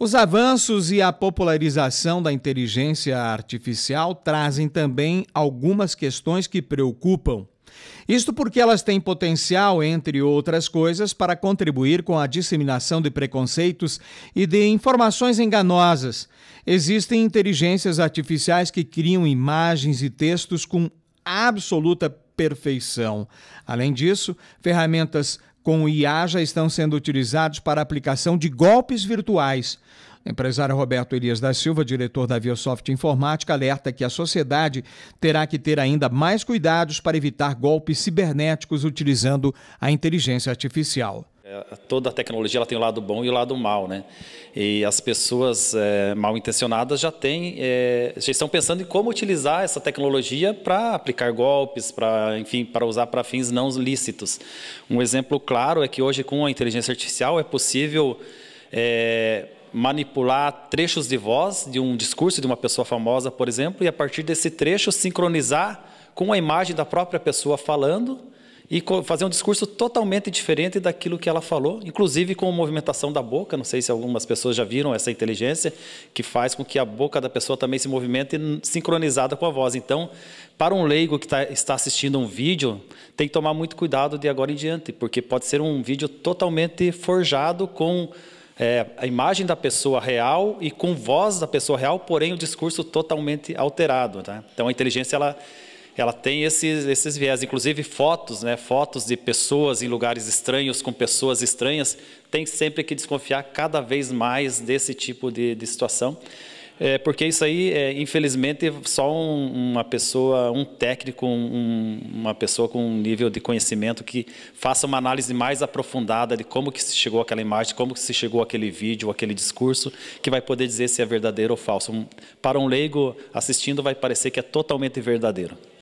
Os avanços e a popularização da inteligência artificial trazem também algumas questões que preocupam. Isto porque elas têm potencial, entre outras coisas, para contribuir com a disseminação de preconceitos e de informações enganosas. Existem inteligências artificiais que criam imagens e textos com absoluta perfeição. Além disso, ferramentas com o IA já estão sendo utilizados para aplicação de golpes virtuais. O empresário Roberto Elias da Silva, diretor da Viosoft Informática, alerta que a sociedade terá que ter ainda mais cuidados para evitar golpes cibernéticos utilizando a inteligência artificial. Eh, toda a tecnologia ela tem o lado bom e o lado mal, né? E as pessoas é, mal intencionadas já têm, é, já estão pensando em como utilizar essa tecnologia para aplicar golpes, para enfim, para usar para fins não lícitos. Um exemplo claro é que hoje com a inteligência artificial é possível é, manipular trechos de voz de um discurso de uma pessoa famosa, por exemplo, e a partir desse trecho sincronizar com a imagem da própria pessoa falando e fazer um discurso totalmente diferente daquilo que ela falou, inclusive com movimentação da boca. Não sei se algumas pessoas já viram essa inteligência que faz com que a boca da pessoa também se movimente sincronizada com a voz. Então, para um leigo que tá, está assistindo um vídeo, tem que tomar muito cuidado de agora em diante, porque pode ser um vídeo totalmente forjado com é, a imagem da pessoa real e com voz da pessoa real, porém o discurso totalmente alterado. Tá? Então, a inteligência ela ela tem esses, esses viés, inclusive fotos, né? Fotos de pessoas em lugares estranhos, com pessoas estranhas, tem sempre que desconfiar cada vez mais desse tipo de, de situação. É, porque isso aí, é, infelizmente, só um, uma pessoa, um técnico, um, uma pessoa com um nível de conhecimento que faça uma análise mais aprofundada de como que se chegou aquela imagem, como que se chegou aquele vídeo, aquele discurso, que vai poder dizer se é verdadeiro ou falso. para um leigo assistindo, vai parecer que é totalmente verdadeiro.